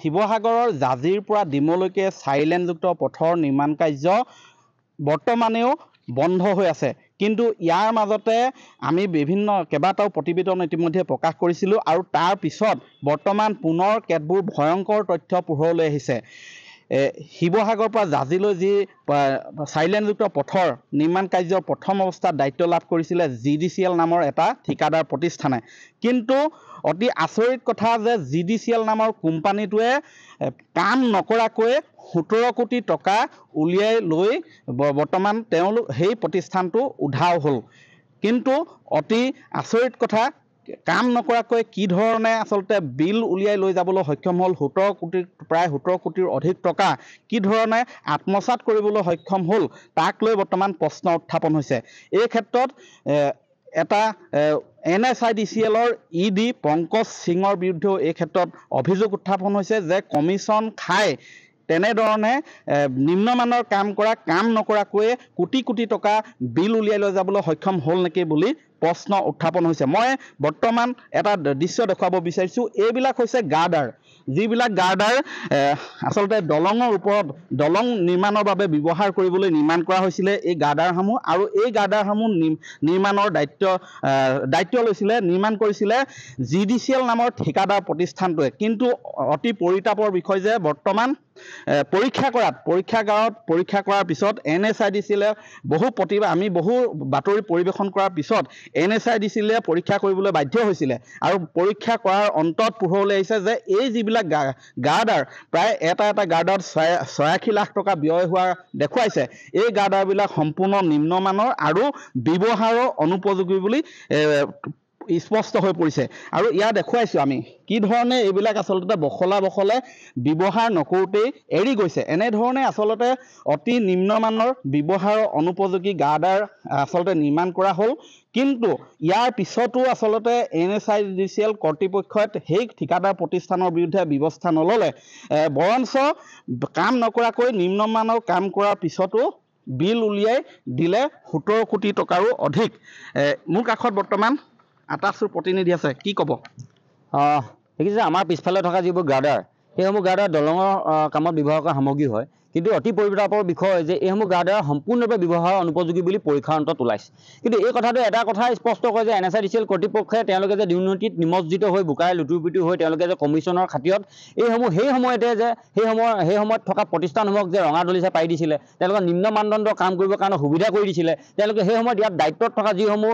শিৱসাগৰৰ জাজিৰ পৰা ডিমৌলৈকে চাৰিলেনযুক্ত পথৰ নিৰ্মাণ কাৰ্য বৰ্তমানেও বন্ধ হৈ আছে কিন্তু ইয়াৰ মাজতে আমি বিভিন্ন কেইবাটাও প্ৰতিবেদন ইতিমধ্যে প্ৰকাশ কৰিছিলোঁ আৰু তাৰ পিছত বৰ্তমান পুনৰ কেতবোৰ ভয়ংকৰ তথ্য পোহৰলৈ আহিছে শিৱসাগৰৰ পৰা জাজিলৈ যি চাৰিলেনযুক্ত পথৰ নিৰ্মাণ কাৰ্যৰ প্ৰথম অৱস্থাত দায়িত্ব লাভ কৰিছিলে জি ডি চি এল নামৰ এটা ঠিকাদাৰ প্ৰতিষ্ঠানে কিন্তু অতি আচৰিত কথা যে জি ডি চি এল নামৰ কোম্পানীটোৱে কাম নকৰাকৈয়ে সোতৰ কোটি টকা উলিয়াই লৈ বৰ্তমান তেওঁলোক সেই প্ৰতিষ্ঠানটো উধাও হ'ল কিন্তু অতি আচৰিত কথা কাম নকৰাকৈ কি ধৰণে আচলতে বিল উলিয়াই লৈ যাবলৈ সক্ষম হ'ল সোতৰ কোটি প্ৰায় সোতৰ কোটিৰ অধিক টকা কি ধৰণে আত্মসাত কৰিবলৈ সক্ষম হ'ল তাক লৈ বৰ্তমান প্ৰশ্ন উত্থাপন হৈছে এই ক্ষেত্ৰত এটা N S I D C এলৰ ই ডি পংকজ সিঙৰ বিৰুদ্ধেও এই ক্ষেত্ৰত অভিযোগ উত্থাপন হৈছে যে কমিছন খাই তেনেধৰণে নিম্নমানৰ কাম কৰা কাম নকৰাকৈয়ে কোটি কোটি টকা বিল উলিয়াই লৈ যাবলৈ সক্ষম হ'ল নেকি বুলি প্ৰশ্ন উত্থাপন হৈছে মই বৰ্তমান এটা দৃশ্য দেখুৱাব বিচাৰিছোঁ এইবিলাক হৈছে গাৰ্ডাৰ যিবিলাক গাৰ্ডাৰ আচলতে দলঙৰ ওপৰত দলং নিৰ্মাণৰ বাবে ব্যৱহাৰ কৰিবলৈ নিৰ্মাণ কৰা হৈছিলে এই গাৰ্ডাৰসমূহ আৰু এই গাৰ্ডাৰসমূহ নিৰ্মাণৰ দায়িত্ব দায়িত্ব লৈছিলে নিৰ্মাণ কৰিছিলে জিডিচিএল নামৰ ঠিকাদাৰ প্ৰতিষ্ঠানটোৱে কিন্তু অতি পৰিতাপৰ বিষয় যে বৰ্তমান পৰীক্ষা কৰাত পৰীক্ষাগাৰত পৰীক্ষা কৰাৰ পিছত এন এছ আই ডি চিলে বহু প্ৰতিভা আমি বহু বাতৰি পৰিৱেশন কৰাৰ পিছত এন এছ আই দিছিলে পৰীক্ষা কৰিবলৈ বাধ্য হৈছিলে আৰু পৰীক্ষা কৰাৰ অন্তত পোহৰলৈ আহিছে যে এই যিবিলাক গাৰ্ডাৰ প্ৰায় এটা এটা গাৰ্ডত ছয়াশী লাখ টকা ব্যয় হোৱা দেখুৱাইছে এই গাৰ্ডাৰবিলাক সম্পূৰ্ণ নিম্নমানৰ আৰু ব্যৱহাৰৰ অনুপযোগী বুলি স্পষ্ট হৈ পৰিছে আৰু ইয়াৰ দেখুৱাইছোঁ আমি কি ধৰণে এইবিলাক আচলতে বখলা বখলে ব্যৱহাৰ নকৰোঁতেই এৰি গৈছে এনেধৰণে আচলতে অতি নিম্নমানৰ ব্যৱহাৰৰ অনুপযোগী গাৰ্ডাৰ আচলতে নিৰ্মাণ কৰা হ'ল কিন্তু ইয়াৰ পিছতো আচলতে N S I D C L কৰ্তৃপক্ষই সেই ঠিকাদাৰ প্ৰতিষ্ঠানৰ বিৰুদ্ধে ব্যৱস্থা নল'লে বৰঞ্চ কাম নকৰাকৈ নিম্নমানৰ কাম কৰাৰ পিছতো বিল উলিয়াই দিলে সোতৰ কোটি টকাৰো অধিক মোৰ কাষত বৰ্তমান আটাইচোৰ প্ৰতিনিধি আছে কি ক'ব দেখিছে আমাৰ পিছফালে থকা যিবোৰ গাৰ্ডাৰ সেইসমূহ গাৰ্ডাৰ দলঙৰ কামত ব্যৱহাৰ কৰা সামগ্ৰী হয় কিন্তু অতি পৰিতাপৰ বিষয় যে এইসমূহ গাৰ দ্বাৰা সম্পূৰ্ণৰূপে ব্যৱহাৰৰ অনুপযোগী বুলি পৰীক্ষাৰ অন্তত ওলাইছে কিন্তু এই কথাটো এটা কথা স্পষ্ট কয় যে N S I D C L কৰ্তৃপক্ষে তেওঁলোকে যে দুৰ্নীতিত নিমজ্জিত হৈ বোকাৰে লুটুপিটু হৈ তেওঁলোকে যে কমিশ্যনৰ খাতিৰত এইসমূহ সেই সময়তে যে সেই সময় সেই সময়ত থকা প্ৰতিষ্ঠানসমূহক যে ৰঙা দলিচা পাৰি দিছিলে তেওঁলোকৰ নিম্ন মানদণ্ডৰ কাম কৰিবৰ কাৰণে সুবিধা কৰি দিছিলে তেওঁলোকে সেই সময়ত ইয়াত দায়িত্বত থকা যিসমূহ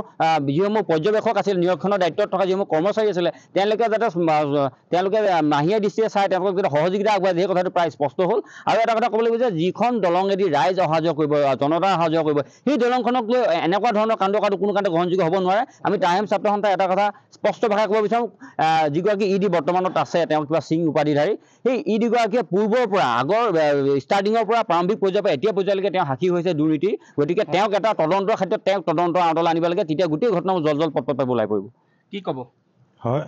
যিসমূহ পৰ্যবেক্ষক আছিল নিৰীক্ষণৰ দায়িত্বত থকা যিসমূহ কৰ্মচাৰী আছিলে তেওঁলোকে যাতে তেওঁলোকে মাহিয়া দৃষ্টিৰে চাই তেওঁলোকক যাতে সহযোগিতা আগবঢ়ায় সেই কথাটো প্ৰায় স্পষ্ট হ'ল আৰু এটা কথা ক'বলৈ লাগিব যে যিখন দলঙেদি ৰাইজ অহা যোৱা কৰিব জনতা অহা যোৱা কৰিব সেই দলংখনক লৈ এনেকুৱা ধৰণৰ কাণ্ড কাণ্ড কোনো কাৰণে গ্ৰহণযোগ্য হ'ব নোৱাৰে আমি টাইম ছাত্ৰ সন্থাই এটা কথা স্পষ্ট ভাষাই ক'ব বিচাৰো যিগৰাকী ই ডি বৰ্তমানত আছে তেওঁ কিবা সিং উপাধিধাৰী সেই ই ডিগৰাকীয়ে পূৰ্বৰ পৰা আগৰ ষ্টাৰ্টিঙৰ পৰা প্ৰাৰম্ভিক পৰ্যায়ৰ পৰা এতিয়া পৰ্যায়লৈকে তেওঁ সাক্ষী হৈছে দুৰ্নীতি গতিকে তেওঁক এটা তদন্তৰ ক্ষেত্ৰত তেওঁক তদন্তৰ আঁতৰলৈ আনিব লাগে তেতিয়া গোটেই ঘটনাবোৰ জল জল পত্ৰ পটপটে ওলাই পৰিব কি ক'ব হয়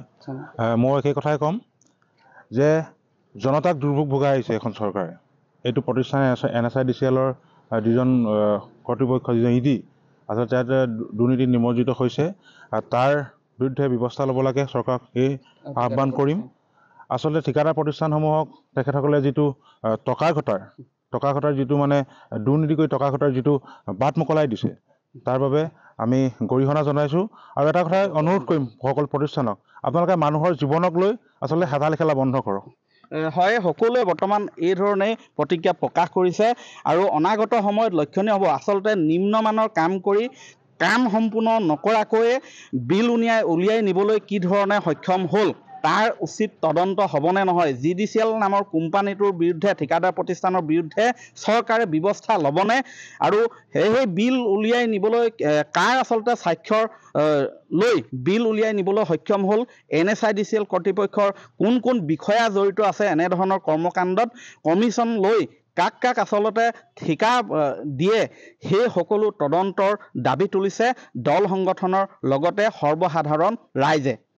মই সেই কথাই ক'ম যে জনতাক দুৰ্ভোগ ভোগাই আহিছে এইখন চৰকাৰে এইটো প্ৰতিষ্ঠানে N S I D C এলৰ যিজন কৰ্তৃপক্ষ যিজন ই ডি আচলতে ইয়াতে দুৰ্নীতি নিমজ্জিত হৈছে তাৰ বিৰুদ্ধে ব্যৱস্থা ল'ব লাগে চৰকাৰক এই আহ্বান কৰিম আচলতে ঠিকাদাৰ প্ৰতিষ্ঠানসমূহক তেখেতসকলে যিটো টকা ঘটাৰ টকা ঘটাৰ যিটো মানে দুৰ্নীতি কৰি টকা ঘটাৰ যিটো বাট মোকলাই দিছে তাৰ বাবে আমি গৰিহণা জনাইছোঁ আৰু এটা কথাই অনুৰোধ কৰিম সকলো প্ৰতিষ্ঠানক আপোনালোকে মানুহৰ জীৱনক লৈ আচলতে হেতালি খেলা বন্ধ কৰক হয় সকলোৱে বৰ্তমান এই ধৰণেই প্ৰতিজ্ঞা প্ৰকাশ কৰিছে আৰু অনাগত সময়ত লক্ষণীয় হ'ব আচলতে নিম্নমানৰ কাম কৰি কাম সম্পূৰ্ণ নকৰাকৈয়ে বিল উনিয়াই উলিয়াই নিবলৈ কি ধৰণে সক্ষম হ'ল তাৰ উচিত তদন্ত হ'বনে নহয় জি ডি চি এল নামৰ কোম্পানীটোৰ বিৰুদ্ধে ঠিকাদাৰ প্ৰতিষ্ঠানৰ বিৰুদ্ধে চৰকাৰে ব্যৱস্থা ল'বনে আৰু সেই সেই বিল উলিয়াই নিবলৈ কাৰ আচলতে স্বাক্ষৰ লৈ বিল উলিয়াই নিবলৈ সক্ষম হ'ল N S I D C L কৰ্তৃপক্ষৰ কোন কোন বিষয়া জড়িত আছে এনেধৰণৰ কৰ্মকাণ্ডত কমিশ্যন লৈ কাক কাক আচলতে ঠিকা দিয়ে সেই সকলো তদন্তৰ দাবী তুলিছে দল সংগঠনৰ লগতে সৰ্বসাধাৰণ ৰাইজে